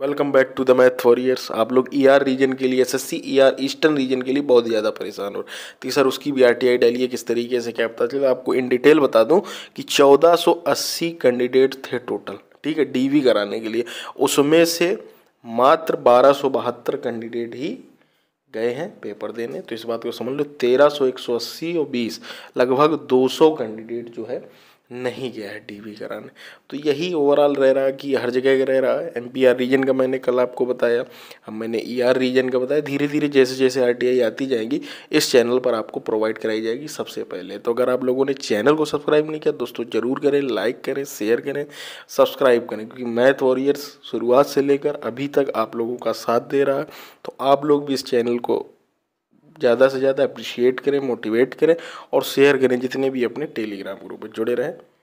welcome back to the math years आप लोग ER e reason के लिए एसएससी ईआर ईस्टर्न रीजन के लिए बहुत ज़्यादा परेशान हो तो सर उसकी भी आरटीआई डालिए किस तरीके से क्या पता चला आपको इन डिटेल बता दूं कि 1480 कैंडिडेट थे टोटल ठीक है डीवी कराने के लिए उसमें से मात्र बारह कैंडिडेट ही गए हैं पेपर देने तो इस बात को समझ लो तेरह सौ और बीस लगभग दो कैंडिडेट जो है नहीं गया है डी वी कराने तो यही ओवरऑल रह रहा कि हर जगह रह रहा है एम रीजन का मैंने कल आपको बताया अब मैंने ई ER रीजन का बताया धीरे धीरे जैसे जैसे आर आती जाएगी इस चैनल पर आपको प्रोवाइड कराई जाएगी सबसे पहले तो अगर आप लोगों ने चैनल को सब्सक्राइब नहीं किया दोस्तों ज़रूर करें लाइक करें शेयर करें सब्सक्राइब करें क्योंकि मैथ वॉरियर्स शुरुआत से लेकर अभी तक आप लोगों का साथ दे रहा है तो आप लोग भी इस चैनल को ज़्यादा से ज़्यादा अप्रिशिएट करें मोटिवेट करें और शेयर करें जितने भी अपने टेलीग्राम ग्रुप में जुड़े रहें